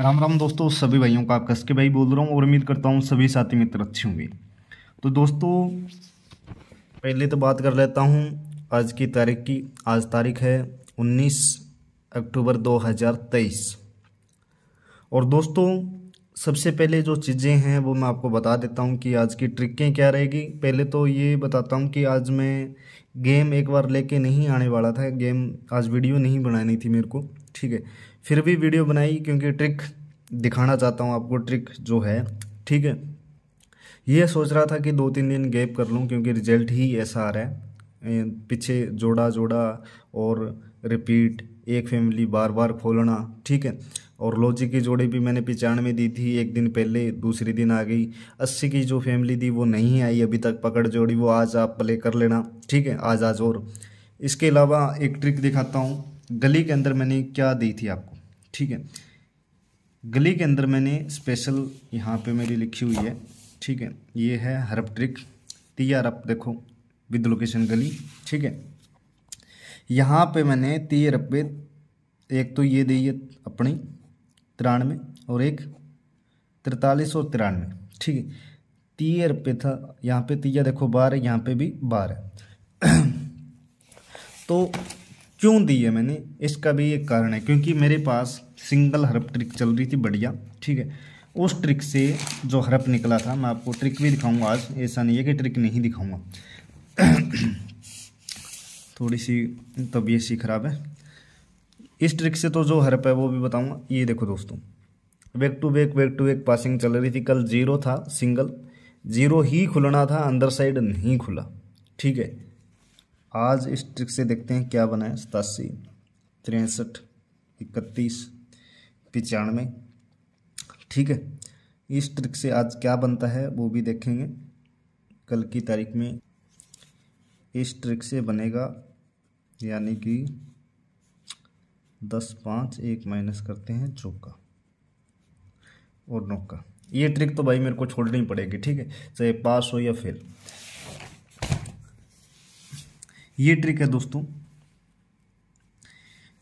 राम राम दोस्तों सभी भाइयों का आपका कसके भाई बोल रहा हूँ और उम्मीद करता हूँ सभी साथी मित्र अच्छे होंगे तो दोस्तों पहले तो बात कर लेता हूँ आज की तारीख की आज तारीख है 19 अक्टूबर 2023 और दोस्तों सबसे पहले जो चीज़ें हैं वो मैं आपको बता देता हूँ कि आज की ट्रिकें क्या रहेगी पहले तो ये बताता हूँ कि आज मैं गेम एक बार लेके नहीं आने वाला था गेम आज वीडियो नहीं बनानी थी मेरे को ठीक है फिर भी वीडियो बनाई क्योंकि ट्रिक दिखाना चाहता हूँ आपको ट्रिक जो है ठीक है ये सोच रहा था कि दो तीन दिन गैप कर लूँ क्योंकि रिजल्ट ही ऐसा आ रहा है पीछे जोड़ा जोड़ा और रिपीट एक फैमिली बार बार खोलना ठीक है और लॉजिक की जोड़ी भी मैंने पिचानवे दी थी एक दिन पहले दूसरे दिन आ गई अस्सी की जो फैमिली थी वो नहीं आई अभी तक पकड़ जोड़ी वो आज आप प्ले कर लेना ठीक है आज आज और इसके अलावा एक ट्रिक दिखाता हूँ गली के अंदर मैंने क्या दी थी आपको ठीक है गली के अंदर मैंने स्पेशल यहाँ पे मेरी लिखी हुई है ठीक है ये है हरप ट्रिक तीया रप देखो विद लोकेशन गली ठीक है यहाँ पे मैंने तीय रप एक तो ये दी है अपनी तिरानवे और एक तिरतालीस और तिरानवे ठीक है तीय रुपये था यहाँ पे तीया देखो बार है यहाँ पे भी बार है तो क्यों दी है मैंने इसका भी एक कारण है क्योंकि मेरे पास सिंगल हरप ट्रिक चल रही थी बढ़िया ठीक है उस ट्रिक से जो हरप निकला था मैं आपको ट्रिक भी दिखाऊंगा आज ऐसा नहीं है कि ट्रिक नहीं दिखाऊंगा थोड़ी सी तबीयत सी खराब है इस ट्रिक से तो जो हरप है वो भी बताऊंगा ये देखो दोस्तों back to back back to back passing चल रही थी कल जीरो था सिंगल जीरो ही खुलना था अंदर साइड नहीं खुला ठीक है आज इस ट्रिक से देखते हैं क्या बना है सतासी तिरसठ इकतीस पचानवे ठीक है इस ट्रिक से आज क्या बनता है वो भी देखेंगे कल की तारीख में इस ट्रिक से बनेगा यानी कि दस पाँच एक माइनस करते हैं चौका और नौका ये ट्रिक तो भाई मेरे को छोड़नी पड़ेगी ठीक है चाहे पास हो या फेल ये ट्रिक है दोस्तों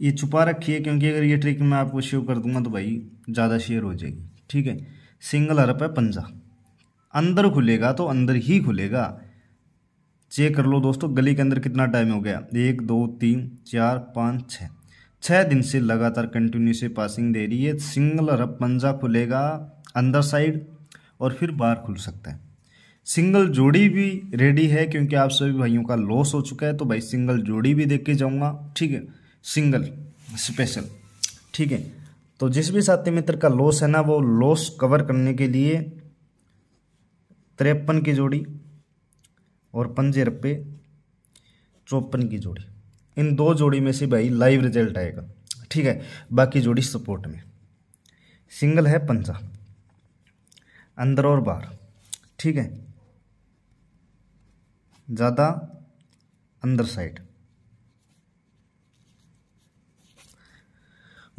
ये छुपा रखी है क्योंकि अगर ये ट्रिक मैं आपको शेयर कर दूंगा तो भाई ज़्यादा शेयर हो जाएगी ठीक है सिंगल अरप है पंजा अंदर खुलेगा तो अंदर ही खुलेगा चेक कर लो दोस्तों गली के अंदर कितना टाइम हो गया एक दो तीन चार पाँच छः छः दिन से लगातार कंटिन्यू से पासिंग दे रही है सिंगल अरब पंजा खुलेगा अंदर साइड और फिर बाहर खुल सकता है सिंगल जोड़ी भी रेडी है क्योंकि आप सभी भाइयों का लॉस हो चुका है तो भाई सिंगल जोड़ी भी देख के जाऊँगा ठीक है सिंगल स्पेशल ठीक है तो जिस भी साथी मित्र का लॉस है ना वो लॉस कवर करने के लिए तिरपन की जोड़ी और पंजे रुपये चौपन की जोड़ी इन दो जोड़ी में से भाई लाइव रिजल्ट आएगा ठीक है बाकी जोड़ी सपोर्ट में सिंगल है पंजा अंदर और बाहर ठीक है ज़्यादा अंदर साइड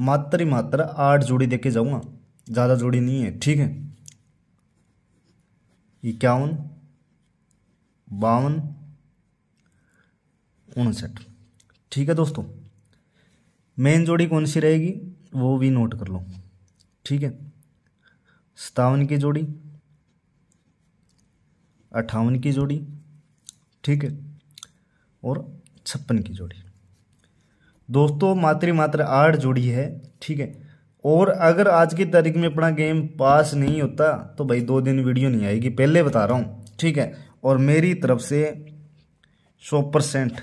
मात्र ही मात्र आठ जोड़ी देके जाऊंगा ज़्यादा जोड़ी नहीं है ठीक है इक्यावन बावन उनसठ ठीक है दोस्तों मेन जोड़ी कौन सी रहेगी वो भी नोट कर लो ठीक है सतावन की जोड़ी अट्ठावन की जोड़ी ठीक है और छप्पन की जोड़ी दोस्तों मात्र मात्र आठ जोड़ी है ठीक है और अगर आज की तारीख में अपना गेम पास नहीं होता तो भाई दो दिन वीडियो नहीं आएगी पहले बता रहा हूँ ठीक है और मेरी तरफ से सौ परसेंट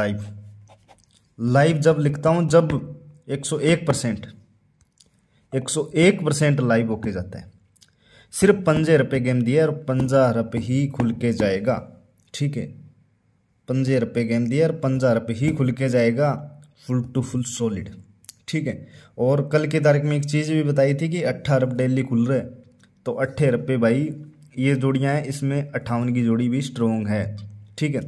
लाइव लाइव जब लिखता हूँ जब एक सौ एक परसेंट एक सौ एक परसेंट लाइव होके जाता है सिर्फ पंजे रुपये गेम दिया और पंजा रुपये ही खुल के जाएगा ठीक है पंजे रुपये गेम दिया और पंजा रुपये ही खुल के जाएगा फुल टू फुल सॉलिड ठीक है और कल की तारीख में एक चीज़ भी बताई थी कि अट्ठा रुपये डेली खुल रहे तो अट्ठे रुपये भाई ये जोड़ियाँ हैं इसमें अट्ठावन की जोड़ी भी स्ट्रोंग है ठीक है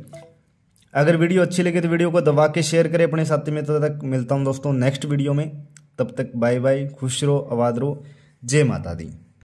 अगर वीडियो अच्छी लगे तो वीडियो को दबा के शेयर करें अपने साथी में तब तक मिलता हूँ दोस्तों नेक्स्ट वीडियो में तब तक बाय बाय खुश रहो आबाद रहो जय माता दी